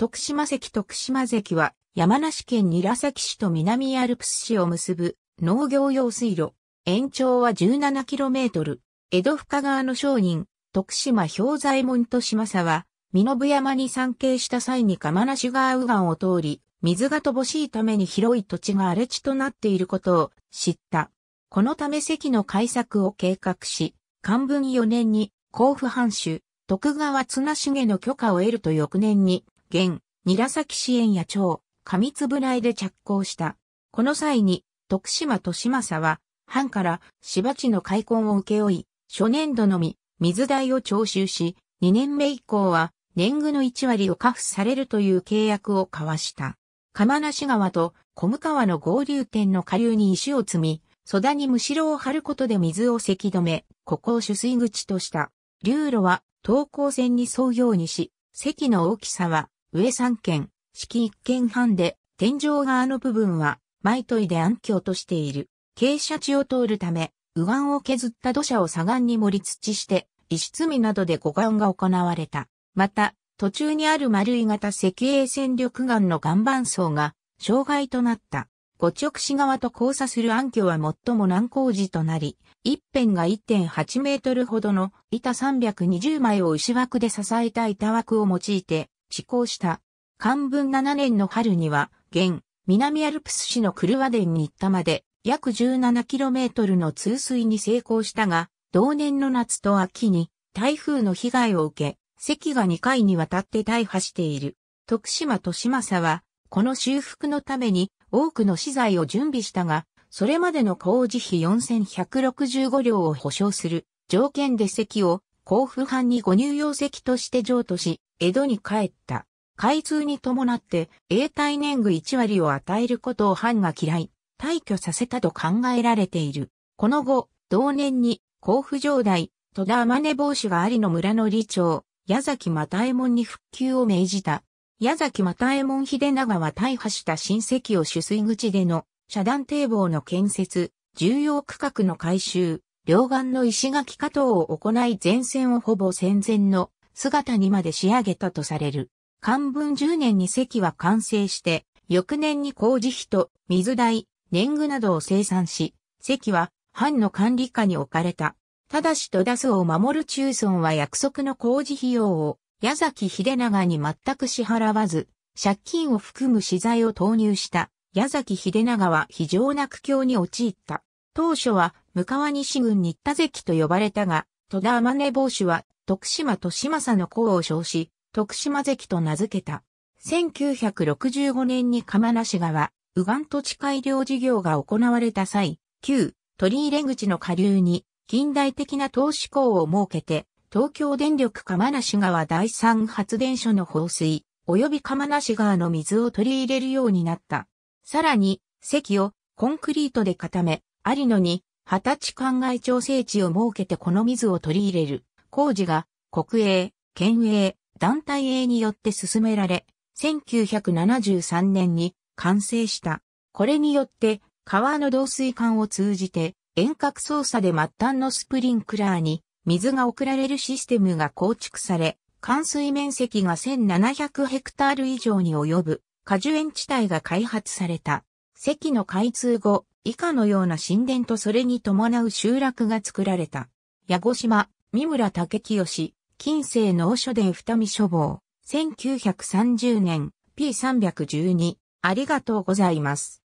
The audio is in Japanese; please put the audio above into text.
徳島関徳島関は山梨県韮崎市と南アルプス市を結ぶ農業用水路。延長は 17km。江戸深川の商人、徳島氷左衛門と島佐は、身延山に参詣した際に釜梨川右岸を通り、水が乏しいために広い土地が荒れ地となっていることを知った。このため関の開削を計画し、漢文4年に甲府藩主、徳川綱重の許可を得ると翌年に現、韮崎支援や町、上津いで着工した。この際に、徳島利政は、藩から芝地の開墾を請け負い、初年度のみ、水代を徴収し、2年目以降は、年貢の1割を下付されるという契約を交わした。釜無川と小向川の合流点の下流に石を積み、蘇田にむしろを張ることで水をせき止め、ここを取水口とした。流路は、東高線に沿うようにし、堰の大きさは上三軒、式一軒半で、天井側の部分は、毎問いで暗渠としている。傾斜地を通るため、右岸を削った土砂を左岸に盛り土して、石積みなどで護岸が行われた。また、途中にある丸い型石英戦力岩の岩盤層が、障害となった。五直市側と交差する暗渠は最も難工事となり、一辺が1.8メートルほどの板320枚を牛枠で支えた板枠を用いて、施行した。漢文7年の春には、現、南アルプス市のクルワデンに行ったまで、約 17km の通水に成功したが、同年の夏と秋に台風の被害を受け、席が2回にわたって大破している。徳島利政は、この修復のために多くの資材を準備したが、それまでの工事費4165両を保証する条件で席を甲府藩にご入用席として譲渡し、江戸に帰った。開通に伴って、永代年貢1割を与えることを藩が嫌い、退去させたと考えられている。この後、同年に、甲府城代、戸田天根帽子がありの村の理長、矢崎又右衛門に復旧を命じた。矢崎又右衛門秀長は大破した親戚を取水口での、遮断堤防の建設、重要区画の改修、両岸の石垣加藤を行い前線をほぼ戦前の姿にまで仕上げたとされる。漢文10年に席は完成して、翌年に工事費と水代、年貢などを生産し、席は藩の管理下に置かれた。ただし戸田荘を守る中村は約束の工事費用を矢崎秀長に全く支払わず、借金を含む資材を投入した矢崎秀長は非常な苦境に陥った。当初は向川西軍新田関と呼ばれたが、戸田天音帽子は、徳島利政の功を称し、徳島関と名付けた。1965年に釜無川、右岸土地改良事業が行われた際、旧鳥入口の下流に近代的な投資港を設けて、東京電力釜無川第三発電所の放水、及び釜無川の水を取り入れるようになった。さらに、石をコンクリートで固め、有野に二十歳灌漑調整地を設けてこの水を取り入れる工事が国営、県営、団体営によって進められ、1973年に完成した。これによって川の導水管を通じて遠隔操作で末端のスプリンクラーに水が送られるシステムが構築され、冠水面積が1700ヘクタール以上に及ぶ果樹園地帯が開発された。席の開通後、以下のような神殿とそれに伴う集落が作られた。矢後島、三村武清、近世農書殿二見書房、1930年、P312、ありがとうございます。